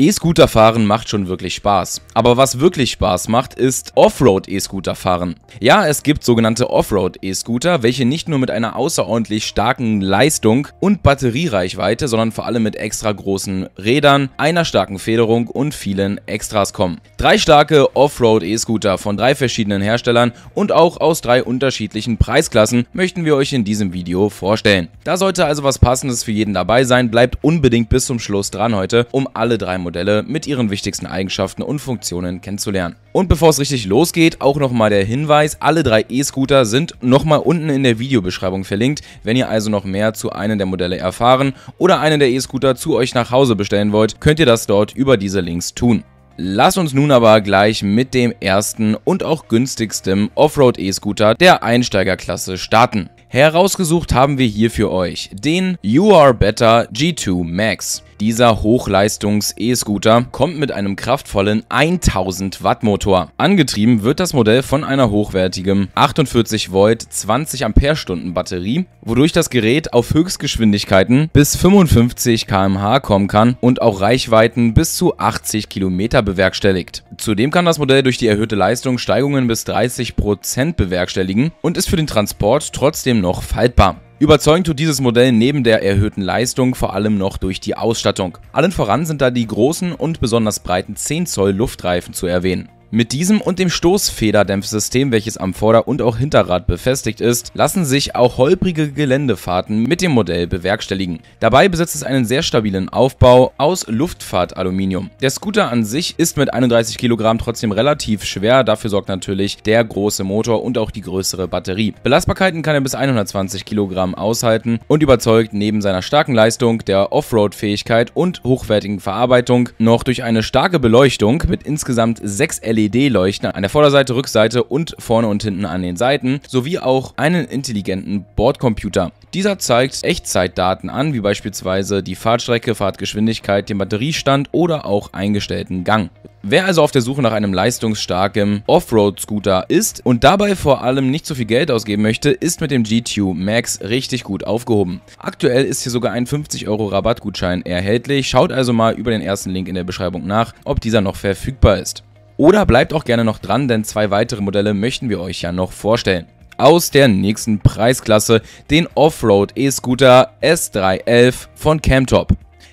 E-Scooter fahren macht schon wirklich Spaß. Aber was wirklich Spaß macht, ist Offroad-E-Scooter fahren. Ja, es gibt sogenannte Offroad-E-Scooter, welche nicht nur mit einer außerordentlich starken Leistung und Batteriereichweite, sondern vor allem mit extra großen Rädern, einer starken Federung und vielen Extras kommen. Drei starke Offroad-E-Scooter von drei verschiedenen Herstellern und auch aus drei unterschiedlichen Preisklassen möchten wir euch in diesem Video vorstellen. Da sollte also was passendes für jeden dabei sein, bleibt unbedingt bis zum Schluss dran heute, um alle drei Modelle Modelle mit ihren wichtigsten Eigenschaften und Funktionen kennenzulernen. Und bevor es richtig losgeht, auch nochmal der Hinweis, alle drei E-Scooter sind nochmal unten in der Videobeschreibung verlinkt, wenn ihr also noch mehr zu einem der Modelle erfahren oder einen der E-Scooter zu euch nach Hause bestellen wollt, könnt ihr das dort über diese Links tun. Lasst uns nun aber gleich mit dem ersten und auch günstigsten Offroad E-Scooter der Einsteigerklasse starten. Herausgesucht haben wir hier für euch den You Are Better G2 Max. Dieser Hochleistungs-E-Scooter kommt mit einem kraftvollen 1000 Watt Motor. Angetrieben wird das Modell von einer hochwertigen 48 Volt 20 Ampere Stunden Batterie, wodurch das Gerät auf Höchstgeschwindigkeiten bis 55 km/h kommen kann und auch Reichweiten bis zu 80 Kilometer bewerkstelligt. Zudem kann das Modell durch die erhöhte Leistung Steigungen bis 30% Prozent bewerkstelligen und ist für den Transport trotzdem noch faltbar. Überzeugend tut dieses Modell neben der erhöhten Leistung vor allem noch durch die Ausstattung. Allen voran sind da die großen und besonders breiten 10 Zoll Luftreifen zu erwähnen. Mit diesem und dem Stoßfederdämpfsystem, welches am Vorder- und auch Hinterrad befestigt ist, lassen sich auch holprige Geländefahrten mit dem Modell bewerkstelligen. Dabei besitzt es einen sehr stabilen Aufbau aus Luftfahrtaluminium. Der Scooter an sich ist mit 31 Kilogramm trotzdem relativ schwer, dafür sorgt natürlich der große Motor und auch die größere Batterie. Belastbarkeiten kann er bis 120 Kilogramm aushalten und überzeugt neben seiner starken Leistung, der Offroad-Fähigkeit und hochwertigen Verarbeitung noch durch eine starke Beleuchtung mit insgesamt 6 LED LED-Leuchten an der Vorderseite, Rückseite und vorne und hinten an den Seiten, sowie auch einen intelligenten Bordcomputer. Dieser zeigt Echtzeitdaten an, wie beispielsweise die Fahrtstrecke, Fahrtgeschwindigkeit, den Batteriestand oder auch eingestellten Gang. Wer also auf der Suche nach einem leistungsstarken Offroad-Scooter ist und dabei vor allem nicht so viel Geld ausgeben möchte, ist mit dem GTU Max richtig gut aufgehoben. Aktuell ist hier sogar ein 50 Euro Rabattgutschein erhältlich, schaut also mal über den ersten Link in der Beschreibung nach, ob dieser noch verfügbar ist. Oder bleibt auch gerne noch dran, denn zwei weitere Modelle möchten wir euch ja noch vorstellen. Aus der nächsten Preisklasse den Offroad E-Scooter S311 von Camtop.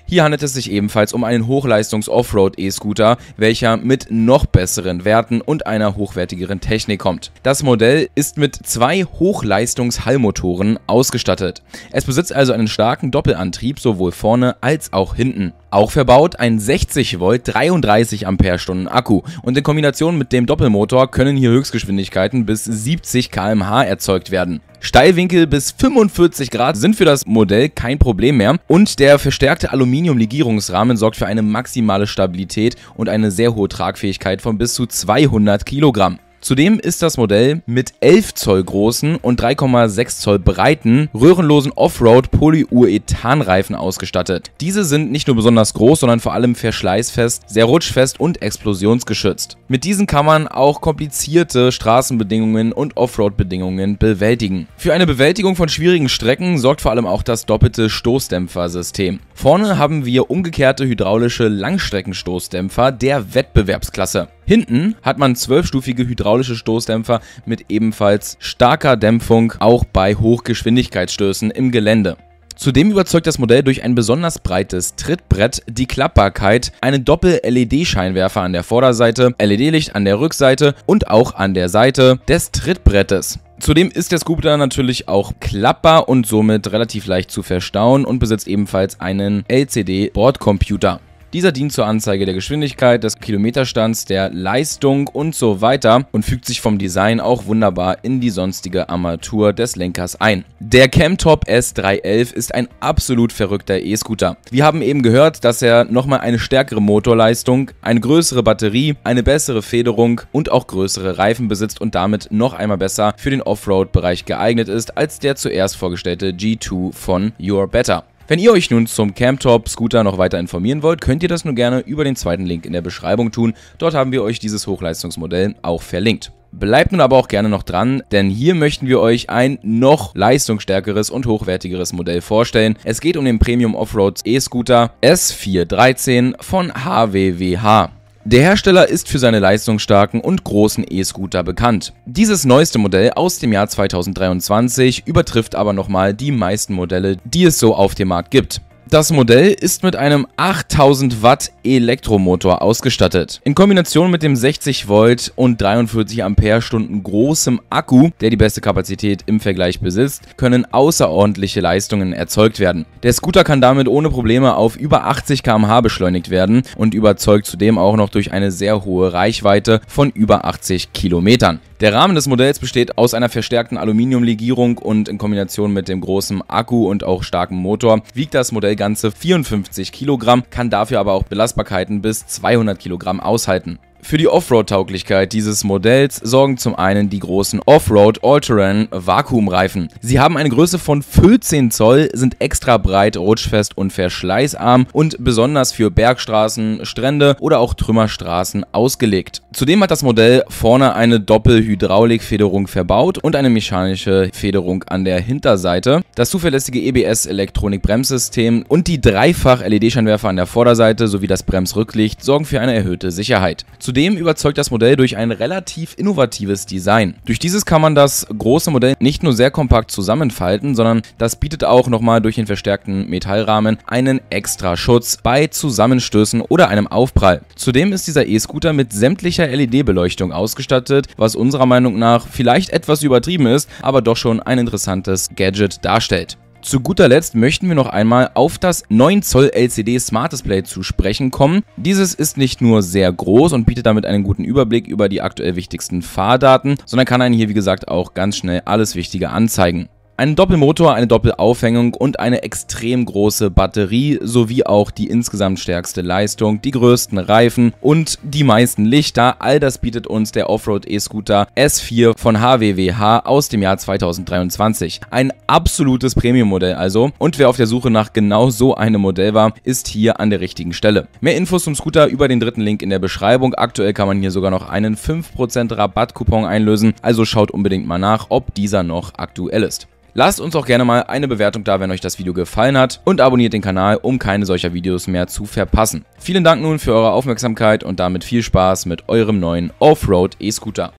Hier handelt es sich ebenfalls um einen Hochleistungs-Offroad-E-Scooter, welcher mit noch besseren Werten und einer hochwertigeren Technik kommt. Das Modell ist mit zwei Hochleistungs-Hallmotoren ausgestattet. Es besitzt also einen starken Doppelantrieb sowohl vorne als auch hinten. Auch verbaut ein 60 Volt 33 Ampere Stunden Akku und in Kombination mit dem Doppelmotor können hier Höchstgeschwindigkeiten bis 70 km/h erzeugt werden. Steilwinkel bis 45 Grad sind für das Modell kein Problem mehr und der verstärkte Aluminium-Legierungsrahmen sorgt für eine maximale Stabilität und eine sehr hohe Tragfähigkeit von bis zu 200 Kilogramm. Zudem ist das Modell mit 11 Zoll großen und 3,6 Zoll breiten, röhrenlosen Offroad Polyurethanreifen ausgestattet. Diese sind nicht nur besonders groß, sondern vor allem verschleißfest, sehr rutschfest und explosionsgeschützt. Mit diesen kann man auch komplizierte Straßenbedingungen und Offroad-Bedingungen bewältigen. Für eine Bewältigung von schwierigen Strecken sorgt vor allem auch das doppelte Stoßdämpfersystem. Vorne haben wir umgekehrte hydraulische Langstreckenstoßdämpfer der Wettbewerbsklasse. Hinten hat man zwölfstufige hydraulische Stoßdämpfer mit ebenfalls starker Dämpfung, auch bei Hochgeschwindigkeitsstößen im Gelände. Zudem überzeugt das Modell durch ein besonders breites Trittbrett, die Klappbarkeit, einen Doppel-LED-Scheinwerfer an der Vorderseite, LED-Licht an der Rückseite und auch an der Seite des Trittbrettes. Zudem ist der Scooter natürlich auch klappbar und somit relativ leicht zu verstauen und besitzt ebenfalls einen LCD-Bordcomputer. Dieser dient zur Anzeige der Geschwindigkeit, des Kilometerstands, der Leistung und so weiter und fügt sich vom Design auch wunderbar in die sonstige Armatur des Lenkers ein. Der Camtop S311 ist ein absolut verrückter E-Scooter. Wir haben eben gehört, dass er nochmal eine stärkere Motorleistung, eine größere Batterie, eine bessere Federung und auch größere Reifen besitzt und damit noch einmal besser für den Offroad-Bereich geeignet ist als der zuerst vorgestellte G2 von Your Better. Wenn ihr euch nun zum Camtop Scooter noch weiter informieren wollt, könnt ihr das nur gerne über den zweiten Link in der Beschreibung tun. Dort haben wir euch dieses Hochleistungsmodell auch verlinkt. Bleibt nun aber auch gerne noch dran, denn hier möchten wir euch ein noch leistungsstärkeres und hochwertigeres Modell vorstellen. Es geht um den Premium Offroad E-Scooter S413 von HWWH. Der Hersteller ist für seine leistungsstarken und großen E-Scooter bekannt. Dieses neueste Modell aus dem Jahr 2023 übertrifft aber nochmal die meisten Modelle, die es so auf dem Markt gibt. Das Modell ist mit einem 8000 Watt Elektromotor ausgestattet. In Kombination mit dem 60 Volt und 43 Ampere Stunden großem Akku, der die beste Kapazität im Vergleich besitzt, können außerordentliche Leistungen erzeugt werden. Der Scooter kann damit ohne Probleme auf über 80 km/h beschleunigt werden und überzeugt zudem auch noch durch eine sehr hohe Reichweite von über 80 Kilometern. Der Rahmen des Modells besteht aus einer verstärkten Aluminiumlegierung und in Kombination mit dem großen Akku und auch starken Motor wiegt das Modell ganze 54 Kilogramm, kann dafür aber auch Belastbarkeiten bis 200 Kilogramm aushalten. Für die Offroad-Tauglichkeit dieses Modells sorgen zum einen die großen Offroad All-Terrain Vakuumreifen. Sie haben eine Größe von 14 Zoll, sind extra breit, rutschfest und verschleißarm und besonders für Bergstraßen, Strände oder auch Trümmerstraßen ausgelegt. Zudem hat das Modell vorne eine Doppelhydraulikfederung verbaut und eine mechanische Federung an der Hinterseite, das zuverlässige EBS-Elektronik-Bremssystem und die dreifach LED-Scheinwerfer an der Vorderseite sowie das Bremsrücklicht sorgen für eine erhöhte Sicherheit. Zudem überzeugt das Modell durch ein relativ innovatives Design. Durch dieses kann man das große Modell nicht nur sehr kompakt zusammenfalten, sondern das bietet auch nochmal durch den verstärkten Metallrahmen einen extra Schutz bei Zusammenstößen oder einem Aufprall. Zudem ist dieser E-Scooter mit sämtlicher LED-Beleuchtung ausgestattet, was unserer Meinung nach vielleicht etwas übertrieben ist, aber doch schon ein interessantes Gadget darstellt. Zu guter Letzt möchten wir noch einmal auf das 9 Zoll LCD Smart Display zu sprechen kommen. Dieses ist nicht nur sehr groß und bietet damit einen guten Überblick über die aktuell wichtigsten Fahrdaten, sondern kann einen hier wie gesagt auch ganz schnell alles Wichtige anzeigen. Ein Doppelmotor, eine Doppelaufhängung und eine extrem große Batterie sowie auch die insgesamt stärkste Leistung, die größten Reifen und die meisten Lichter. All das bietet uns der Offroad E-Scooter S4 von HWWH aus dem Jahr 2023. Ein absolutes Premium-Modell also und wer auf der Suche nach genau so einem Modell war, ist hier an der richtigen Stelle. Mehr Infos zum Scooter über den dritten Link in der Beschreibung. Aktuell kann man hier sogar noch einen 5% Rabattcoupon einlösen, also schaut unbedingt mal nach, ob dieser noch aktuell ist. Lasst uns auch gerne mal eine Bewertung da, wenn euch das Video gefallen hat und abonniert den Kanal, um keine solcher Videos mehr zu verpassen. Vielen Dank nun für eure Aufmerksamkeit und damit viel Spaß mit eurem neuen Offroad E-Scooter.